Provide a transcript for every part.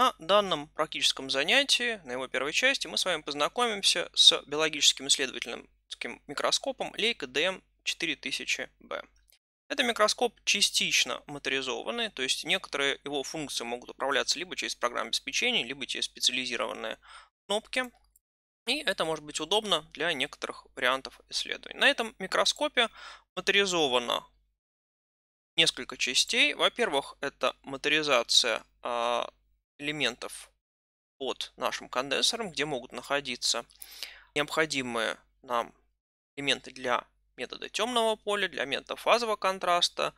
На данном практическом занятии, на его первой части, мы с вами познакомимся с биологическим исследовательным микроскопом Leica DM4000B. Это микроскоп частично моторизованный, то есть некоторые его функции могут управляться либо через программное обеспечение, либо через специализированные кнопки. И это может быть удобно для некоторых вариантов исследований. На этом микроскопе моторизовано несколько частей. Во-первых, это моторизация а, элементов под нашим конденсором, где могут находиться необходимые нам элементы для метода темного поля, для метода фазового контраста,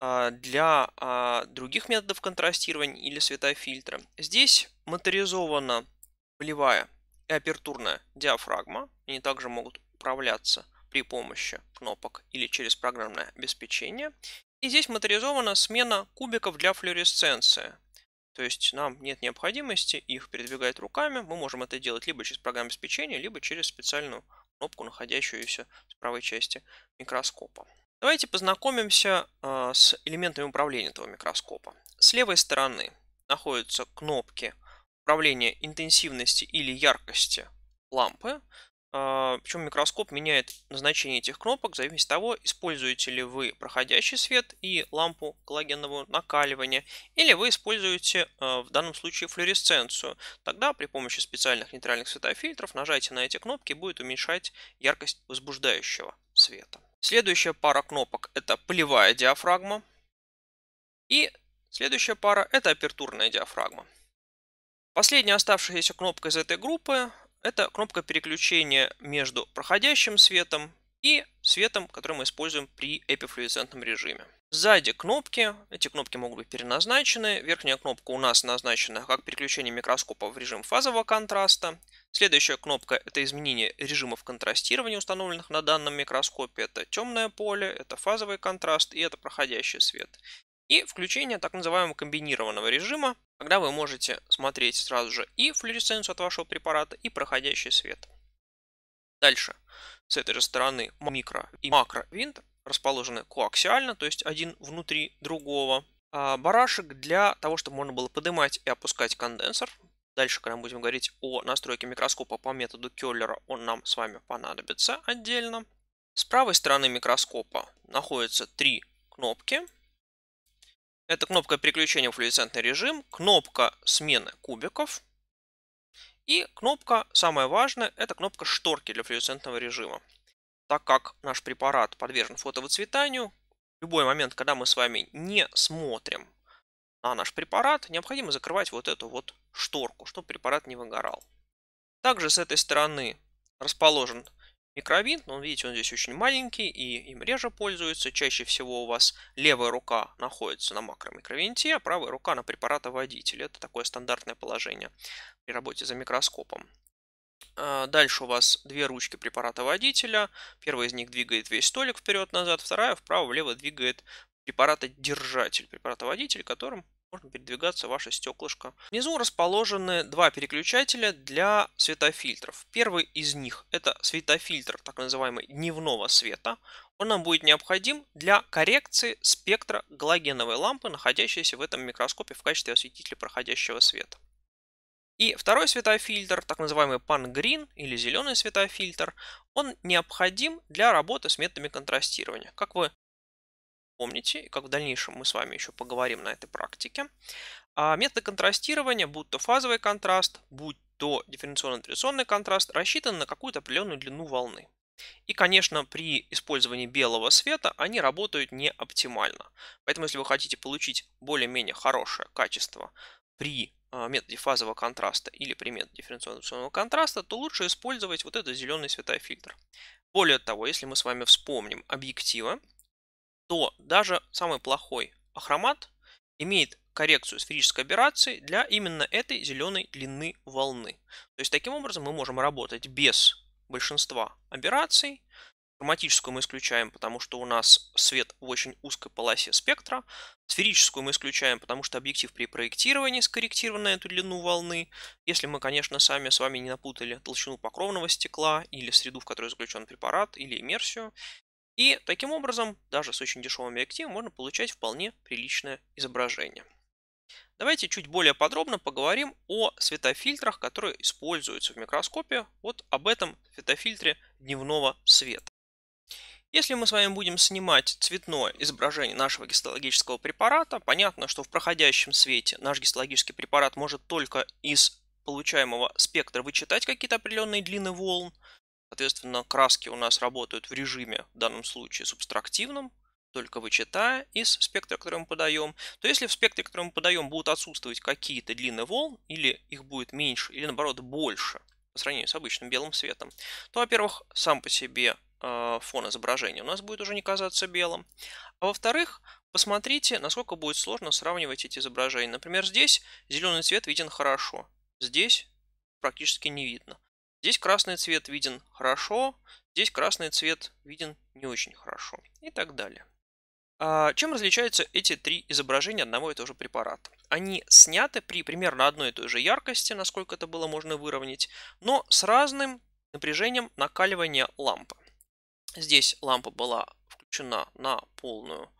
а, для а, других методов контрастирования или светофильтра. Здесь моторизована полевая и апертурная диафрагма. Они также могут управляться при помощи кнопок или через программное обеспечение. И здесь моторизована смена кубиков для флюоресценции. То есть нам нет необходимости их передвигать руками. Мы можем это делать либо через программу обеспечения, либо через специальную кнопку, находящуюся в правой части микроскопа. Давайте познакомимся а, с элементами управления этого микроскопа. С левой стороны находятся кнопки управления интенсивности или яркости лампы. А, Причем микроскоп меняет назначение этих кнопок в зависимости от того, используете ли вы проходящий свет и лампу коллагенового накаливания, или вы используете а, в данном случае флюоресценцию. Тогда при помощи специальных нейтральных светофильтров нажатие на эти кнопки будет уменьшать яркость возбуждающего света. Следующая пара кнопок – это полевая диафрагма. И следующая пара – это апертурная диафрагма. Последняя оставшаяся кнопка из этой группы это кнопка переключения между проходящим светом и светом, который мы используем при эпифлюоресцентном режиме. Сзади кнопки, эти кнопки могут быть переназначены. Верхняя кнопка у нас назначена как переключение микроскопа в режим фазового контраста. Следующая кнопка – это изменение режимов контрастирования, установленных на данном микроскопе. Это темное поле, это фазовый контраст и это проходящий свет. И включение так называемого комбинированного режима, когда вы можете смотреть сразу же и флуоресценцию от вашего препарата, и проходящий свет. Дальше. С этой же стороны микро и макро винт расположены коаксиально, то есть один внутри другого. А барашек для того, чтобы можно было поднимать и опускать конденсор. Дальше, когда мы будем говорить о настройке микроскопа по методу Келлера, он нам с вами понадобится отдельно. С правой стороны микроскопа находятся три кнопки – это кнопка переключения в флуоресцентный режим, кнопка смены кубиков и кнопка, самое важное, это кнопка шторки для флуоресцентного режима. Так как наш препарат подвержен фотовыцветанию, в любой момент, когда мы с вами не смотрим на наш препарат, необходимо закрывать вот эту вот шторку, чтобы препарат не выгорал. Также с этой стороны расположен микровинт, но видите, он здесь очень маленький и им реже пользуются. Чаще всего у вас левая рука находится на макромикровинте, а правая рука на препаратоводителе. Это такое стандартное положение при работе за микроскопом. А, дальше у вас две ручки препарата водителя. Первая из них двигает весь столик вперед-назад, вторая вправо-влево двигает препарата-держатель, препарата-водитель, которым можно передвигаться ваше стеклышко. Внизу расположены два переключателя для светофильтров. Первый из них это светофильтр так называемый дневного света. Он нам будет необходим для коррекции спектра галогеновой лампы, находящейся в этом микроскопе в качестве осветителя проходящего света. И второй светофильтр, так называемый пан-грин или зеленый светофильтр, он необходим для работы с методами контрастирования. Как вы помните, и как в дальнейшем мы с вами еще поговорим на этой практике. А методы контрастирования, будь то фазовый контраст, будь то дифференциационно-интеграционный контраст, рассчитаны на какую-то определенную длину волны. И, конечно, при использовании белого света они работают не оптимально. Поэтому, если вы хотите получить более-менее хорошее качество при а, методе фазового контраста или при методе дифференциационного контраста, то лучше использовать вот этот зеленый светофильтр. Более того, если мы с вами вспомним объективы, то даже самый плохой ахромат имеет коррекцию сферической аберрации для именно этой зеленой длины волны. То есть таким образом мы можем работать без большинства аберраций. Хроматическую мы исключаем, потому что у нас свет в очень узкой полосе спектра. Сферическую мы исключаем, потому что объектив при проектировании скорректирован на эту длину волны. Если мы, конечно, сами с вами не напутали толщину покровного стекла или среду, в которой заключен препарат, или иммерсию. И таким образом, даже с очень дешевыми активами, можно получать вполне приличное изображение. Давайте чуть более подробно поговорим о светофильтрах, которые используются в микроскопе. Вот об этом светофильтре дневного света. Если мы с вами будем снимать цветное изображение нашего гистологического препарата, понятно, что в проходящем свете наш гистологический препарат может только из получаемого спектра вычитать какие-то определенные длины волн, Соответственно, краски у нас работают в режиме, в данном случае, субтрактивном, только вычитая из спектра, который мы подаем, то если в спектре, который мы подаем, будут отсутствовать какие-то длины волн, или их будет меньше, или наоборот больше, по сравнению с обычным белым светом, то, во-первых, сам по себе э, фон изображения у нас будет уже не казаться белым. А во-вторых, посмотрите, насколько будет сложно сравнивать эти изображения. Например, здесь зеленый цвет виден хорошо, здесь практически не видно. Здесь красный цвет виден хорошо, здесь красный цвет виден не очень хорошо и так далее. А чем различаются эти три изображения одного и того же препарата? Они сняты при примерно одной и той же яркости, насколько это было можно выровнять, но с разным напряжением накаливания лампы. Здесь лампа была включена на полную,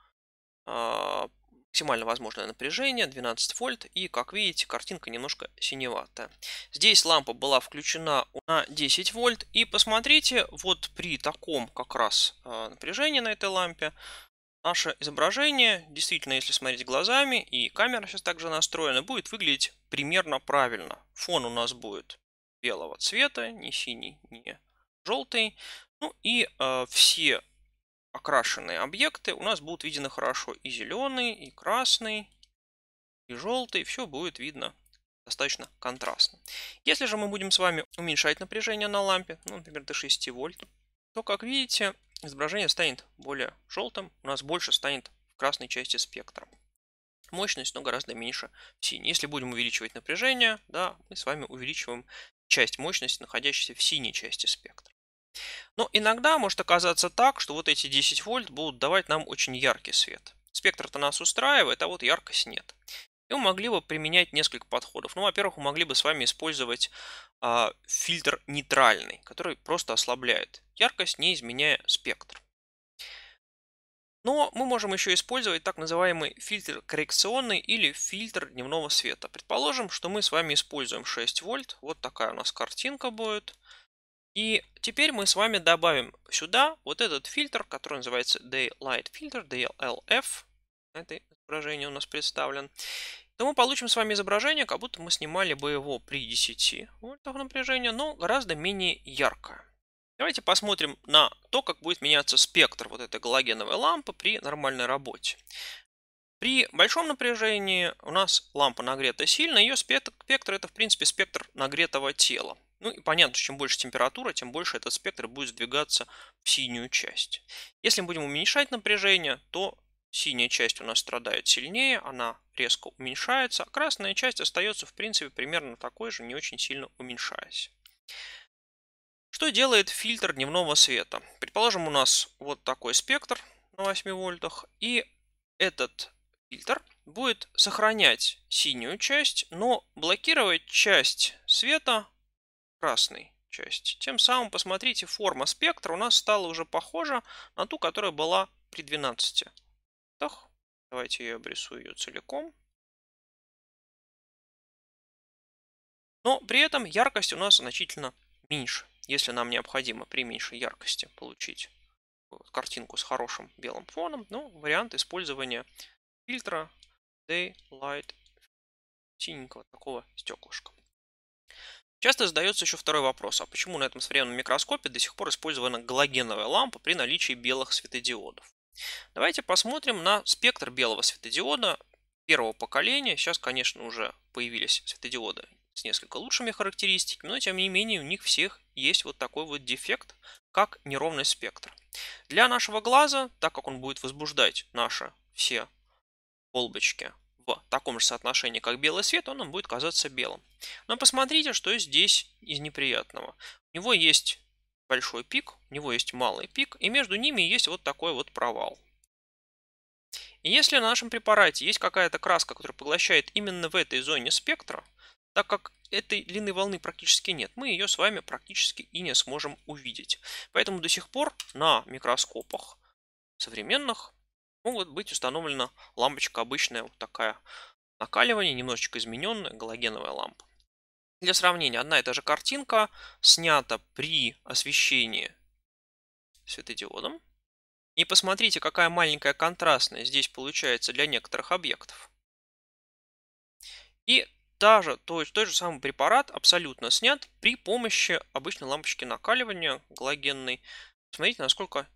а, максимально возможное напряжение, 12 вольт, и как видите, картинка немножко синеватая. Здесь лампа была включена на 10 вольт, и посмотрите, вот при таком как раз э, напряжении на этой лампе, наше изображение, действительно, если смотреть глазами, и камера сейчас также настроена, будет выглядеть примерно правильно. Фон у нас будет белого цвета, не синий, не желтый. Ну и э, все окрашенные объекты у нас будут видны хорошо и зеленый, и красный, и желтый. Все будет видно достаточно контрастно. Если же мы будем с вами уменьшать напряжение на лампе, ну, например, до 6 вольт, то, как видите, изображение станет более желтым, у нас больше станет в красной части спектра. Мощность, но гораздо меньше в синей. Если будем увеличивать напряжение, да, мы с вами увеличиваем часть мощности, находящейся в синей части спектра. Но иногда может оказаться так, что вот эти 10 вольт будут давать нам очень яркий свет. Спектр-то нас устраивает, а вот яркость нет. И мы могли бы применять несколько подходов. Ну, во-первых, мы могли бы с вами использовать э, фильтр нейтральный, который просто ослабляет яркость, не изменяя спектр. Но мы можем еще использовать так называемый фильтр коррекционный или фильтр дневного света. Предположим, что мы с вами используем 6 вольт. Вот такая у нас картинка будет. И теперь мы с вами добавим сюда вот этот фильтр, который называется Daylight Filter, DLF. Это изображение у нас представлен. То мы получим с вами изображение, как будто мы снимали бы его при 10 вольтах напряжения, но гораздо менее яркое. Давайте посмотрим на то, как будет меняться спектр вот этой галогеновой лампы при нормальной работе. При большом напряжении у нас лампа нагрета сильно, ее спектр, спектр это в принципе спектр нагретого тела. Ну и понятно, что чем больше температура, тем больше этот спектр будет сдвигаться в синюю часть. Если мы будем уменьшать напряжение, то синяя часть у нас страдает сильнее, она резко уменьшается, а красная часть остается в принципе примерно такой же, не очень сильно уменьшаясь. Что делает фильтр дневного света? Предположим, у нас вот такой спектр на 8 вольтах, и этот фильтр будет сохранять синюю часть, но блокировать часть света красной части. Тем самым, посмотрите, форма спектра у нас стала уже похожа на ту, которая была при 12. давайте я обрисую ее целиком. Но при этом яркость у нас значительно меньше, если нам необходимо при меньшей яркости получить картинку с хорошим белым фоном. Ну, вариант использования фильтра Daylight синенького такого стеклышка. Часто задается еще второй вопрос, а почему на этом современном микроскопе до сих пор использована галогеновая лампа при наличии белых светодиодов? Давайте посмотрим на спектр белого светодиода первого поколения. Сейчас, конечно, уже появились светодиоды с несколько лучшими характеристиками, но тем не менее у них всех есть вот такой вот дефект, как неровный спектр. Для нашего глаза, так как он будет возбуждать наши все полбочки в таком же соотношении, как белый свет, он нам будет казаться белым. Но посмотрите, что здесь из неприятного. У него есть большой пик, у него есть малый пик, и между ними есть вот такой вот провал. И если на нашем препарате есть какая-то краска, которая поглощает именно в этой зоне спектра, так как этой длины волны практически нет, мы ее с вами практически и не сможем увидеть. Поэтому до сих пор на микроскопах современных могут быть установлена лампочка обычная, вот такая накаливание, немножечко измененная галогеновая лампа. Для сравнения, одна и та же картинка снята при освещении светодиодом. И посмотрите, какая маленькая контрастность здесь получается для некоторых объектов. И та же, то есть тот же самый препарат абсолютно снят при помощи обычной лампочки накаливания галогенной. Смотрите, насколько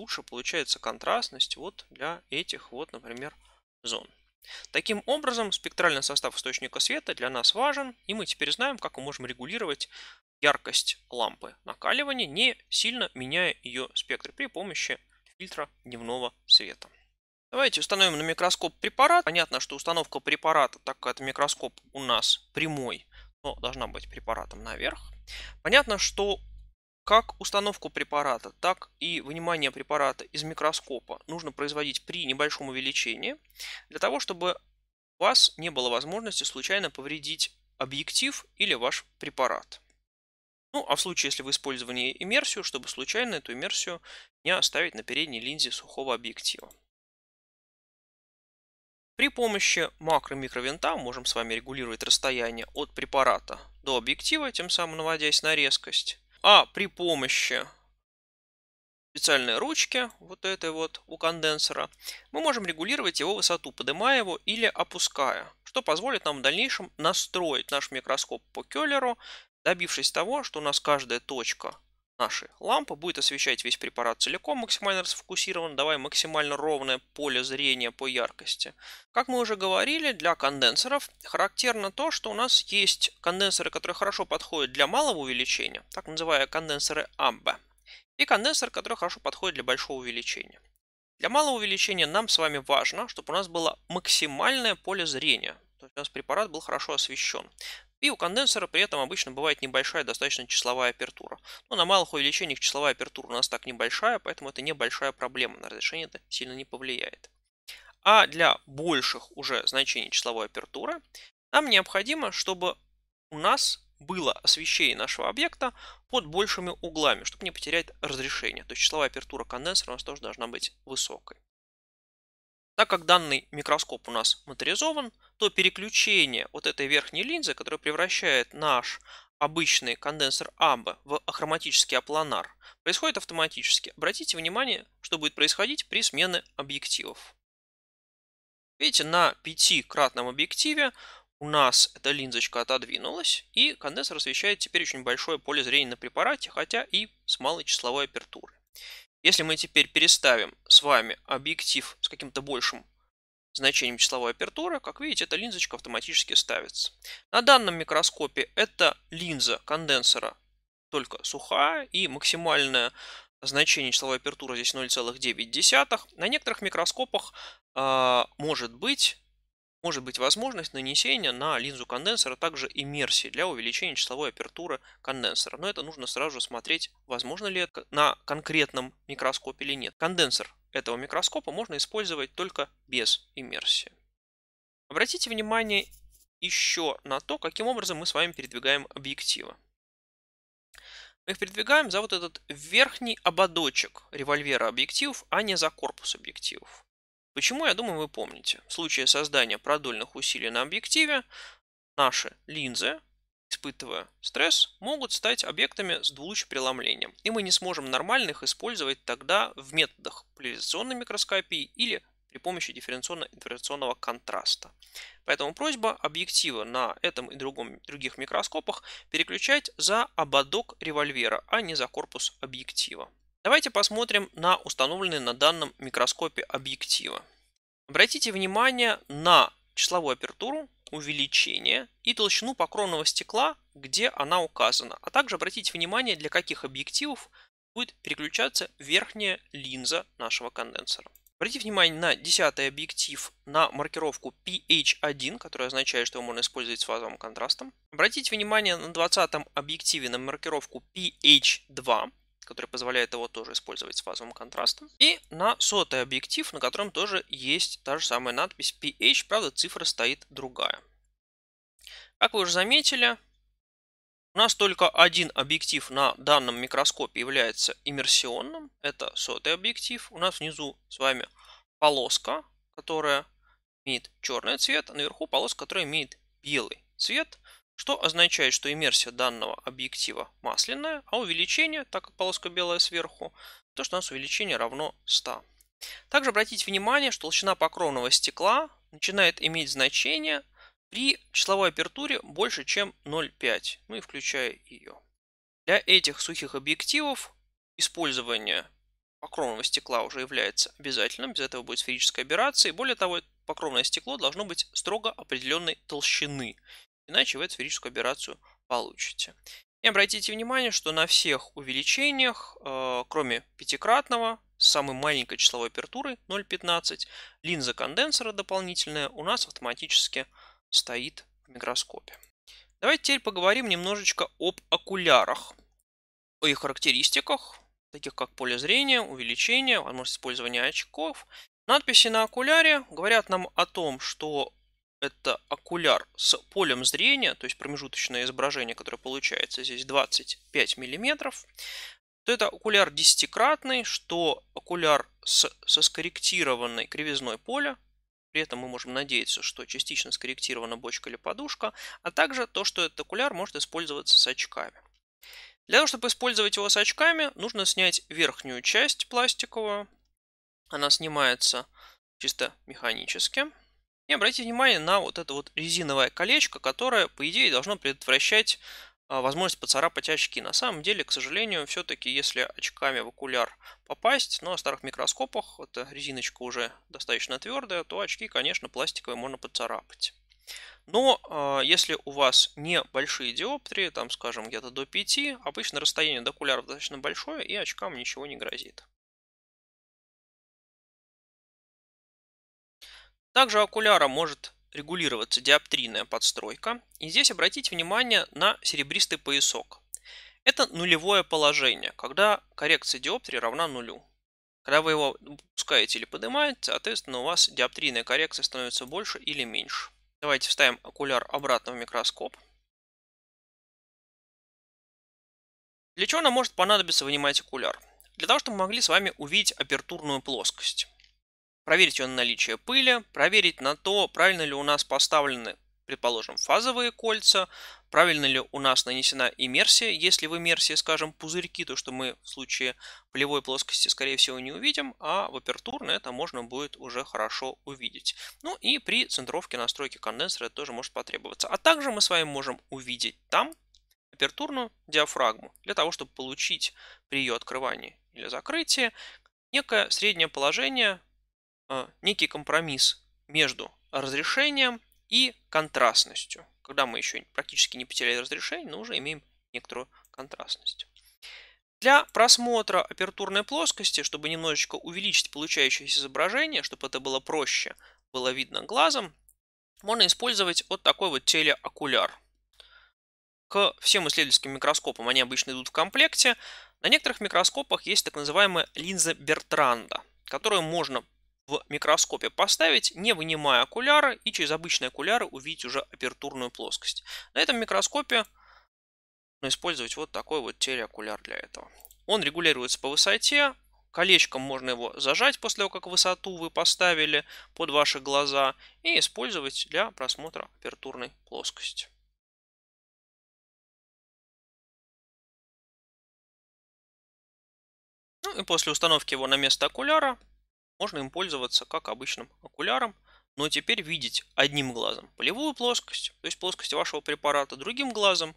лучше получается контрастность вот для этих вот, например, зон. Таким образом, спектральный состав источника света для нас важен, и мы теперь знаем, как мы можем регулировать яркость лампы накаливания, не сильно меняя ее спектр при помощи фильтра дневного света. Давайте установим на микроскоп препарат. Понятно, что установка препарата, так как это микроскоп у нас прямой, но должна быть препаратом наверх. Понятно, что как установку препарата, так и вынимание препарата из микроскопа нужно производить при небольшом увеличении, для того, чтобы у вас не было возможности случайно повредить объектив или ваш препарат. Ну, а в случае, если вы использовали иммерсию, чтобы случайно эту иммерсию не оставить на передней линзе сухого объектива. При помощи макро-микровинта можем с вами регулировать расстояние от препарата до объектива, тем самым наводясь на резкость. А при помощи специальной ручки, вот этой вот у конденсора, мы можем регулировать его высоту, поднимая его или опуская, что позволит нам в дальнейшем настроить наш микроскоп по Келлеру, добившись того, что у нас каждая точка наши лампы, будет освещать весь препарат целиком, максимально расфокусирован, давая максимально ровное поле зрения по яркости. Как мы уже говорили, для конденсоров характерно то, что у нас есть конденсоры, которые хорошо подходят для малого увеличения, так называемые конденсоры Амбе, и конденсор, который хорошо подходит для большого увеличения. Для малого увеличения нам с вами важно, чтобы у нас было максимальное поле зрения, то есть у нас препарат был хорошо освещен. И у конденсора при этом обычно бывает небольшая достаточно числовая апертура. Но на малых увеличениях числовая апертура у нас так небольшая, поэтому это небольшая проблема, на разрешение это сильно не повлияет. А для больших уже значений числовой апертуры нам необходимо, чтобы у нас было освещение нашего объекта под большими углами, чтобы не потерять разрешение. То есть числовая апертура конденсора у нас тоже должна быть высокой. Так как данный микроскоп у нас моторизован, то переключение вот этой верхней линзы, которая превращает наш обычный конденсер амбы в ахроматический апланар, происходит автоматически. Обратите внимание, что будет происходить при смене объективов. Видите, на пятикратном объективе у нас эта линзочка отодвинулась, и конденсер освещает теперь очень большое поле зрения на препарате, хотя и с малой числовой апертурой. Если мы теперь переставим с вами объектив с каким-то большим значением числовой апертуры, как видите, эта линзочка автоматически ставится. На данном микроскопе это линза конденсера, только сухая и максимальное значение числовой апертуры здесь 0,9. На некоторых микроскопах э, может быть может быть возможность нанесения на линзу конденсера также иммерсии для увеличения числовой апертуры конденсера. Но это нужно сразу же смотреть, возможно ли это на конкретном микроскопе или нет. Конденсер этого микроскопа можно использовать только без иммерсии. Обратите внимание еще на то, каким образом мы с вами передвигаем объективы. Мы их передвигаем за вот этот верхний ободочек револьвера объективов, а не за корпус объективов. Почему, я думаю, вы помните. В случае создания продольных усилий на объективе наши линзы испытывая стресс, могут стать объектами с двулучепреломлением, и мы не сможем нормально их использовать тогда в методах поляризационной микроскопии или при помощи дифференциационно-инфракционного контраста. Поэтому просьба объектива на этом и другом, других микроскопах переключать за ободок револьвера, а не за корпус объектива. Давайте посмотрим на установленные на данном микроскопе объективы. Обратите внимание на числовую апертуру увеличение и толщину покровного стекла, где она указана. А также обратите внимание, для каких объективов будет переключаться верхняя линза нашего конденсора. Обратите внимание на 10 объектив на маркировку PH1, которая означает, что его можно использовать с фазовым контрастом. Обратите внимание на 20 объективе на маркировку PH2 который позволяет его тоже использовать с фазовым контрастом. И на сотый объектив, на котором тоже есть та же самая надпись PH, правда цифра стоит другая. Как вы уже заметили, у нас только один объектив на данном микроскопе является иммерсионным. Это сотый объектив. У нас внизу с вами полоска, которая имеет черный цвет, а наверху полоска, которая имеет белый цвет что означает, что иммерсия данного объектива масляная, а увеличение, так как полоска белая сверху, то что у нас увеличение равно 100. Также обратите внимание, что толщина покровного стекла начинает иметь значение при числовой апертуре больше, чем 0,5, ну и включая ее. Для этих сухих объективов использование покровного стекла уже является обязательным, без этого будет сферическая аберрация. И более того, покровное стекло должно быть строго определенной толщины. Иначе вы эту циферическую операцию получите. И обратите внимание, что на всех увеличениях, э, кроме пятикратного, с самой маленькой числовой апертурой 0,15, линза конденсора дополнительная у нас автоматически стоит в микроскопе. Давайте теперь поговорим немножечко об окулярах, о их характеристиках, таких как поле зрения, увеличение, возможность использования очков. Надписи на окуляре говорят нам о том, что это окуляр с полем зрения, то есть промежуточное изображение, которое получается здесь 25 миллиметров, то это окуляр десятикратный, что окуляр с, со скорректированной кривизной поля, при этом мы можем надеяться, что частично скорректирована бочка или подушка, а также то, что этот окуляр может использоваться с очками. Для того, чтобы использовать его с очками, нужно снять верхнюю часть пластиковую. Она снимается чисто механически. И обратите внимание на вот это вот резиновое колечко, которое, по идее, должно предотвращать а, возможность поцарапать очки. На самом деле, к сожалению, все-таки, если очками в окуляр попасть, но ну, на старых микроскопах, эта резиночка уже достаточно твердая, то очки, конечно, пластиковые можно поцарапать. Но э, если у вас не большие диоптрии, там, скажем, где-то до 5, обычно расстояние до окуляров достаточно большое, и очкам ничего не грозит. Также окуляра может регулироваться диоптрийная подстройка. И здесь обратите внимание на серебристый поясок. Это нулевое положение, когда коррекция диоптрии равна нулю. Когда вы его пускаете или поднимаете, соответственно, у вас диоптрийная коррекция становится больше или меньше. Давайте вставим окуляр обратно в микроскоп. Для чего нам может понадобиться вынимать окуляр? Для того, чтобы мы могли с вами увидеть апертурную плоскость проверить ее на наличие пыли, проверить на то, правильно ли у нас поставлены, предположим, фазовые кольца, правильно ли у нас нанесена иммерсия. Если в иммерсии, скажем, пузырьки, то что мы в случае полевой плоскости, скорее всего, не увидим, а в апертурной это можно будет уже хорошо увидеть. Ну и при центровке настройки конденсора это тоже может потребоваться. А также мы с вами можем увидеть там апертурную диафрагму для того, чтобы получить при ее открывании или закрытии некое среднее положение Э, некий компромисс между разрешением и контрастностью. Когда мы еще практически не потеряли разрешение, но уже имеем некоторую контрастность. Для просмотра апертурной плоскости, чтобы немножечко увеличить получающееся изображение, чтобы это было проще, было видно глазом, можно использовать вот такой вот телеокуляр. К всем исследовательским микроскопам они обычно идут в комплекте. На некоторых микроскопах есть так называемая линза Бертранда, которую можно в микроскопе поставить, не вынимая окуляра, и через обычные окуляры увидеть уже апертурную плоскость. На этом микроскопе ну, использовать вот такой вот телеокуляр для этого. Он регулируется по высоте, колечком можно его зажать после того, как высоту вы поставили под ваши глаза и использовать для просмотра апертурной плоскости. Ну и после установки его на место окуляра можно им пользоваться как обычным окуляром, но теперь видеть одним глазом полевую плоскость, то есть плоскость вашего препарата, другим глазом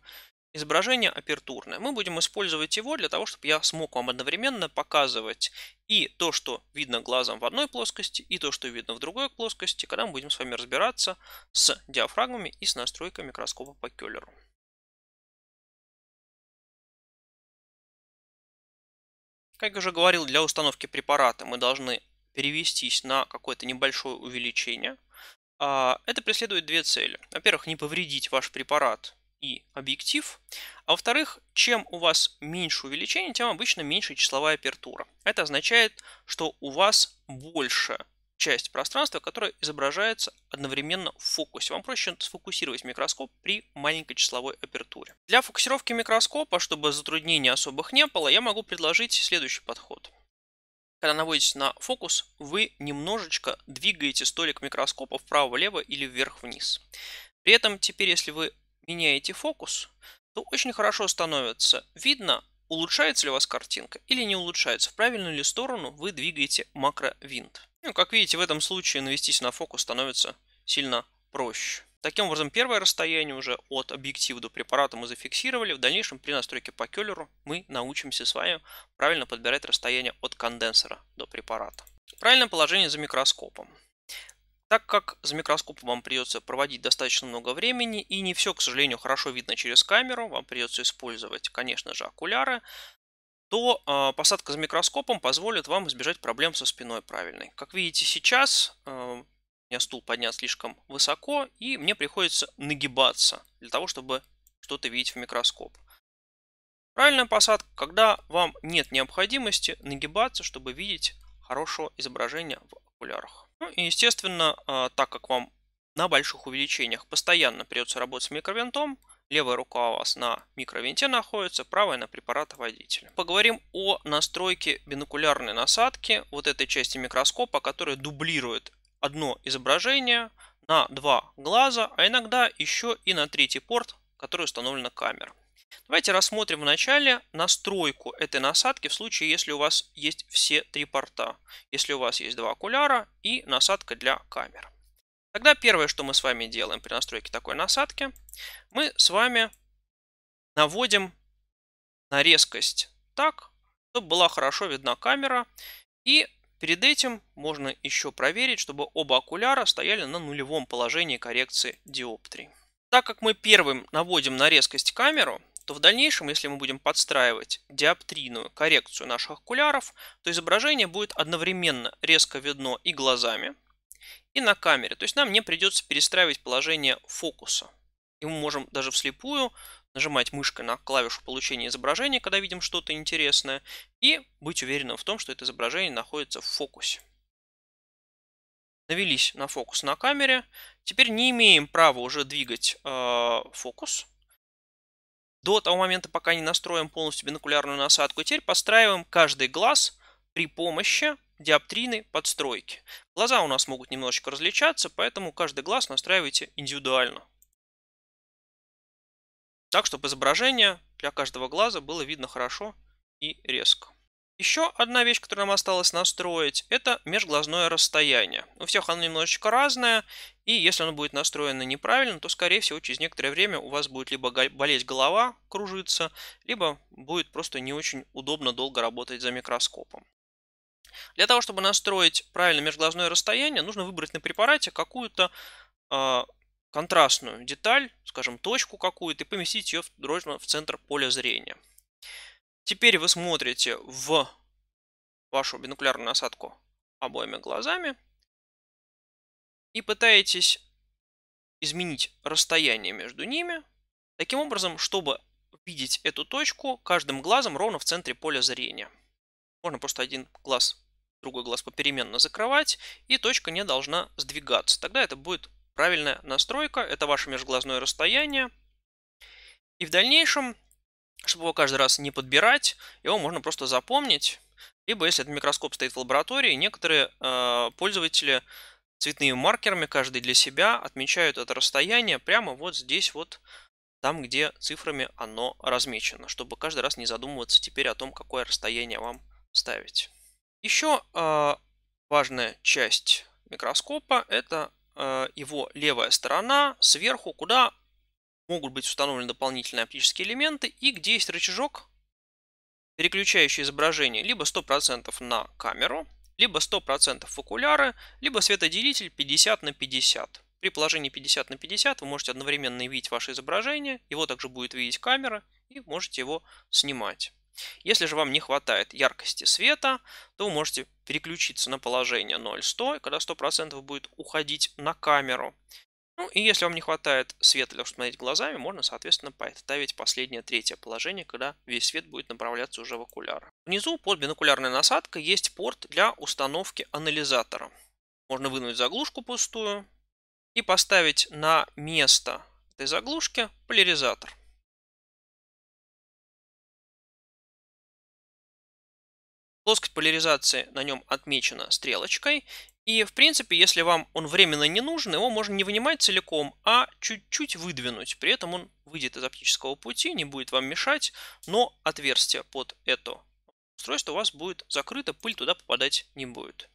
изображение апертурное. Мы будем использовать его для того, чтобы я смог вам одновременно показывать и то, что видно глазом в одной плоскости, и то, что видно в другой плоскости, когда мы будем с вами разбираться с диафрагмами и с настройкой микроскопа по Келлеру. Как я уже говорил, для установки препарата мы должны перевестись на какое-то небольшое увеличение. А, это преследует две цели. Во-первых, не повредить ваш препарат и объектив. А во-вторых, чем у вас меньше увеличение, тем обычно меньше числовая апертура. Это означает, что у вас больше часть пространства, которая изображается одновременно в фокусе. Вам проще сфокусировать микроскоп при маленькой числовой апертуре. Для фокусировки микроскопа, чтобы затруднений особых не было, я могу предложить следующий подход. Когда наводите на фокус, вы немножечко двигаете столик микроскопа вправо-влево или вверх-вниз. При этом теперь, если вы меняете фокус, то очень хорошо становится видно, улучшается ли у вас картинка или не улучшается, в правильную ли сторону вы двигаете макровинт. Ну, как видите, в этом случае навестись на фокус становится сильно проще. Таким образом, первое расстояние уже от объектива до препарата мы зафиксировали. В дальнейшем при настройке по Келлеру мы научимся с вами правильно подбирать расстояние от конденсора до препарата. Правильное положение за микроскопом. Так как за микроскопом вам придется проводить достаточно много времени и не все, к сожалению, хорошо видно через камеру, вам придется использовать, конечно же, окуляры, то э, посадка за микроскопом позволит вам избежать проблем со спиной правильной. Как видите сейчас, а, меня стул поднят слишком высоко, и мне приходится нагибаться для того, чтобы что-то видеть в микроскоп. Правильная посадка, когда вам нет необходимости нагибаться, чтобы видеть хорошее изображение в окулярах. Ну и естественно, а, так как вам на больших увеличениях постоянно придется работать с микровинтом, левая рука у вас на микровинте находится, правая на препаратоводителе. Поговорим о настройке бинокулярной насадки, вот этой части микроскопа, которая дублирует одно изображение на два глаза, а иногда еще и на третий порт, который установлена камера. Давайте рассмотрим вначале настройку этой насадки в случае, если у вас есть все три порта. Если у вас есть два окуляра и насадка для камер. Тогда первое, что мы с вами делаем при настройке такой насадки, мы с вами наводим на резкость так, чтобы была хорошо видна камера. И Перед этим можно еще проверить, чтобы оба окуляра стояли на нулевом положении коррекции диоптрии. Так как мы первым наводим на резкость камеру, то в дальнейшем, если мы будем подстраивать диоптрийную коррекцию наших окуляров, то изображение будет одновременно резко видно и глазами, и на камере. То есть нам не придется перестраивать положение фокуса. И мы можем даже вслепую нажимать мышкой на клавишу получения изображения, когда видим что-то интересное, и быть уверенным в том, что это изображение находится в фокусе. Навелись на фокус на камере. Теперь не имеем права уже двигать э, фокус до того момента, пока не настроим полностью бинокулярную насадку. теперь подстраиваем каждый глаз при помощи диоптрины подстройки. Глаза у нас могут немножечко различаться, поэтому каждый глаз настраивайте индивидуально так, чтобы изображение для каждого глаза было видно хорошо и резко. Еще одна вещь, которую нам осталось настроить, это межглазное расстояние. У всех оно немножечко разное, и если оно будет настроено неправильно, то, скорее всего, через некоторое время у вас будет либо болеть голова, кружиться, либо будет просто не очень удобно долго работать за микроскопом. Для того, чтобы настроить правильно межглазное расстояние, нужно выбрать на препарате какую-то а, контрастную деталь, скажем, точку какую-то, и поместить ее дрожно в центр поля зрения. Теперь вы смотрите в вашу бинокулярную насадку обоими глазами и пытаетесь изменить расстояние между ними, таким образом, чтобы видеть эту точку каждым глазом ровно в центре поля зрения. Можно просто один глаз, другой глаз попеременно закрывать, и точка не должна сдвигаться. Тогда это будет Правильная настройка – это ваше межглазное расстояние. И в дальнейшем, чтобы его каждый раз не подбирать, его можно просто запомнить. Либо, если этот микроскоп стоит в лаборатории, некоторые э, пользователи цветными маркерами, каждый для себя, отмечают это расстояние прямо вот здесь вот, там, где цифрами оно размечено, чтобы каждый раз не задумываться теперь о том, какое расстояние вам ставить. Еще э, важная часть микроскопа – это Э, его левая сторона, сверху, куда могут быть установлены дополнительные оптические элементы и где есть рычажок, переключающий изображение либо 100% на камеру, либо 100% в окуляры, либо светоделитель 50 на 50. При положении 50 на 50 вы можете одновременно видеть ваше изображение, его также будет видеть камера и можете его снимать. Если же вам не хватает яркости света, то вы можете переключиться на положение 0-100, когда 100% будет уходить на камеру. Ну и если вам не хватает света для смотреть глазами, можно, соответственно, поставить последнее третье положение, когда весь свет будет направляться уже в окуляр. Внизу под бинокулярной насадкой есть порт для установки анализатора. Можно вынуть заглушку пустую и поставить на место этой заглушки поляризатор. Плоскость поляризации на нем отмечена стрелочкой. И, в принципе, если вам он временно не нужен, его можно не вынимать целиком, а чуть-чуть выдвинуть. При этом он выйдет из оптического пути, не будет вам мешать, но отверстие под это устройство у вас будет закрыто, пыль туда попадать не будет.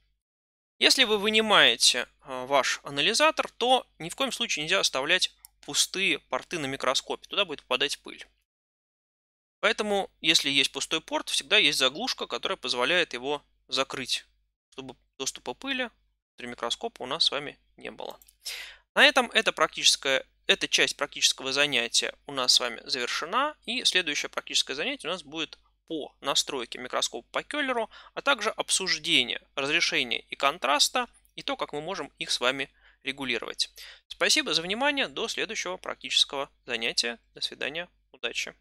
Если вы вынимаете а, ваш анализатор, то ни в коем случае нельзя оставлять пустые порты на микроскопе, туда будет попадать пыль. Поэтому, если есть пустой порт, всегда есть заглушка, которая позволяет его закрыть, чтобы доступа пыли внутри микроскопа у нас с вами не было. На этом эта, практическая, эта часть практического занятия у нас с вами завершена. И следующее практическое занятие у нас будет по настройке микроскопа по Келлеру, а также обсуждение разрешения и контраста и то, как мы можем их с вами регулировать. Спасибо за внимание. До следующего практического занятия. До свидания. Удачи.